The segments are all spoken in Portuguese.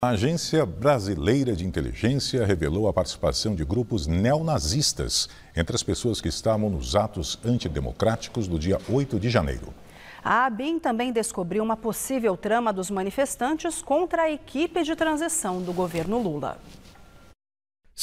A Agência Brasileira de Inteligência revelou a participação de grupos neonazistas entre as pessoas que estavam nos atos antidemocráticos do dia 8 de janeiro. A ABIN também descobriu uma possível trama dos manifestantes contra a equipe de transição do governo Lula.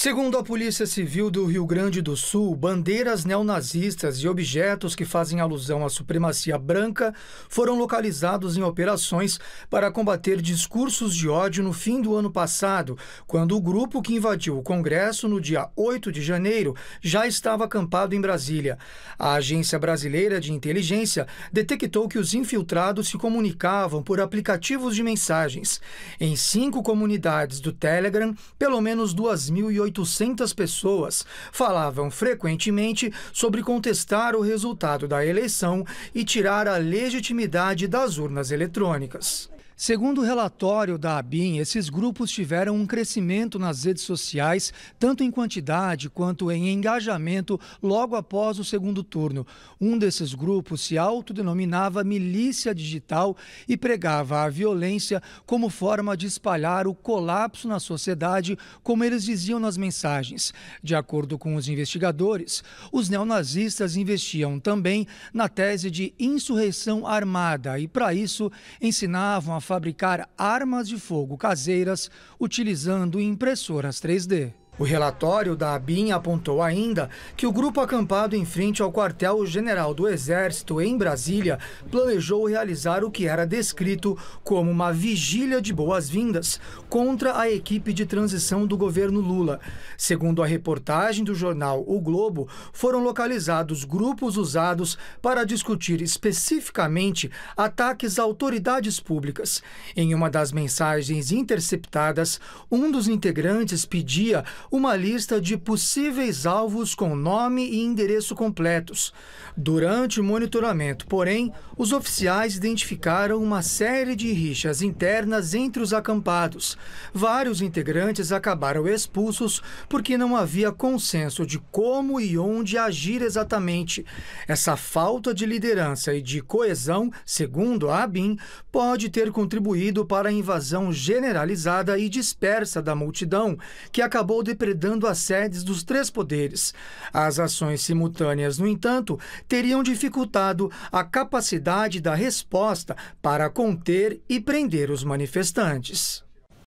Segundo a Polícia Civil do Rio Grande do Sul, bandeiras neonazistas e objetos que fazem alusão à supremacia branca foram localizados em operações para combater discursos de ódio no fim do ano passado, quando o grupo que invadiu o Congresso no dia 8 de janeiro já estava acampado em Brasília. A Agência Brasileira de Inteligência detectou que os infiltrados se comunicavam por aplicativos de mensagens. Em cinco comunidades do Telegram, pelo menos 2.800 800 pessoas falavam frequentemente sobre contestar o resultado da eleição e tirar a legitimidade das urnas eletrônicas. Segundo o relatório da ABIN, esses grupos tiveram um crescimento nas redes sociais, tanto em quantidade quanto em engajamento, logo após o segundo turno. Um desses grupos se autodenominava Milícia Digital e pregava a violência como forma de espalhar o colapso na sociedade, como eles diziam nas mensagens. De acordo com os investigadores, os neonazistas investiam também na tese de insurreição armada e, para isso, ensinavam a fabricar armas de fogo caseiras utilizando impressoras 3D. O relatório da ABIN apontou ainda que o grupo acampado em frente ao quartel-general do Exército em Brasília planejou realizar o que era descrito como uma vigília de boas-vindas contra a equipe de transição do governo Lula. Segundo a reportagem do jornal O Globo, foram localizados grupos usados para discutir especificamente ataques a autoridades públicas. Em uma das mensagens interceptadas, um dos integrantes pedia uma lista de possíveis alvos com nome e endereço completos. Durante o monitoramento, porém, os oficiais identificaram uma série de rixas internas entre os acampados. Vários integrantes acabaram expulsos porque não havia consenso de como e onde agir exatamente. Essa falta de liderança e de coesão, segundo a ABIN, pode ter contribuído para a invasão generalizada e dispersa da multidão, que acabou de depredando as sedes dos três poderes. As ações simultâneas, no entanto, teriam dificultado a capacidade da resposta para conter e prender os manifestantes.